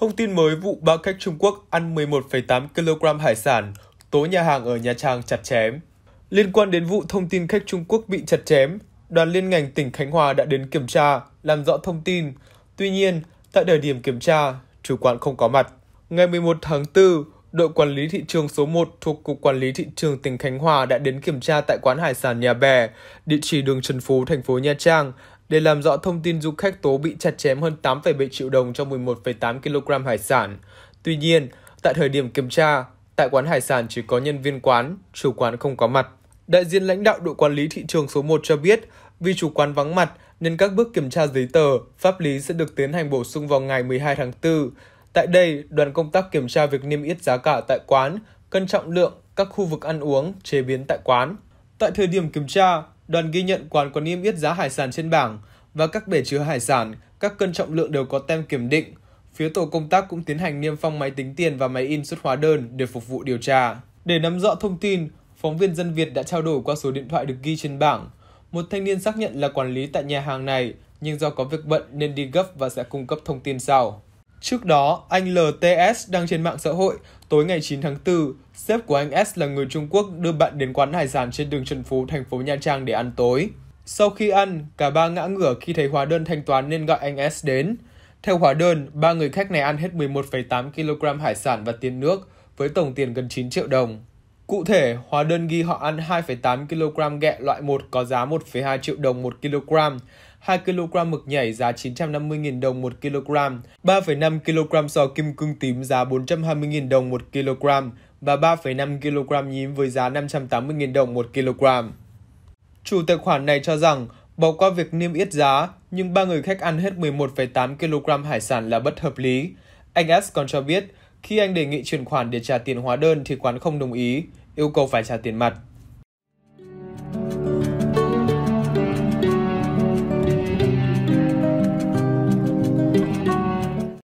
Thông tin mới vụ ba khách Trung Quốc ăn 11,8 kg hải sản, tố nhà hàng ở Nha Trang chặt chém. Liên quan đến vụ thông tin khách Trung Quốc bị chặt chém, đoàn liên ngành tỉnh Khánh Hòa đã đến kiểm tra, làm rõ thông tin. Tuy nhiên, tại thời điểm kiểm tra, chủ quán không có mặt. Ngày 11 tháng 4, đội quản lý thị trường số 1 thuộc Cục Quản lý Thị trường tỉnh Khánh Hòa đã đến kiểm tra tại quán hải sản Nhà Bè, địa chỉ đường Trần Phú, thành phố Nha Trang, để làm rõ thông tin du khách tố bị chặt chém hơn 8,7 triệu đồng cho 11,8 kg hải sản. Tuy nhiên, tại thời điểm kiểm tra, tại quán hải sản chỉ có nhân viên quán, chủ quán không có mặt. Đại diện lãnh đạo đội quản lý thị trường số 1 cho biết, vì chủ quán vắng mặt nên các bước kiểm tra giấy tờ, pháp lý sẽ được tiến hành bổ sung vào ngày 12 tháng 4. Tại đây, đoàn công tác kiểm tra việc niêm yết giá cả tại quán, cân trọng lượng, các khu vực ăn uống, chế biến tại quán. Tại thời điểm kiểm tra, đoàn ghi nhận quán có niêm yết giá hải sản trên bảng và các bể chứa hải sản, các cân trọng lượng đều có tem kiểm định. Phía tổ công tác cũng tiến hành niêm phong máy tính tiền và máy in xuất hóa đơn để phục vụ điều tra. Để nắm rõ thông tin, phóng viên dân Việt đã trao đổi qua số điện thoại được ghi trên bảng. Một thanh niên xác nhận là quản lý tại nhà hàng này, nhưng do có việc bận nên đi gấp và sẽ cung cấp thông tin sau. Trước đó, anh LTS đăng trên mạng xã hội tối ngày 9 tháng 4, sếp của anh S là người Trung Quốc đưa bạn đến quán hải sản trên đường Trần Phú, thành phố Nha Trang để ăn tối. Sau khi ăn, cả ba ngã ngửa khi thấy hóa đơn thanh toán nên gọi anh S đến. Theo hóa đơn, ba người khách này ăn hết 11,8 kg hải sản và tiền nước với tổng tiền gần 9 triệu đồng. Cụ thể, hóa đơn ghi họ ăn 2,8 kg ghẹ loại 1 có giá 1,2 triệu đồng 1 kg, 2 kg mực nhảy giá 950.000 đồng 1 kg, 3,5 kg sò kim cương tím giá 420.000 đồng 1 kg và 3,5 kg nhím với giá 580.000 đồng 1 kg. Chủ tài khoản này cho rằng, bỏ qua việc niêm yết giá, nhưng ba người khách ăn hết 11,8 kg hải sản là bất hợp lý. Anh S còn cho biết, khi anh đề nghị chuyển khoản để trả tiền hóa đơn thì quán không đồng ý, yêu cầu phải trả tiền mặt.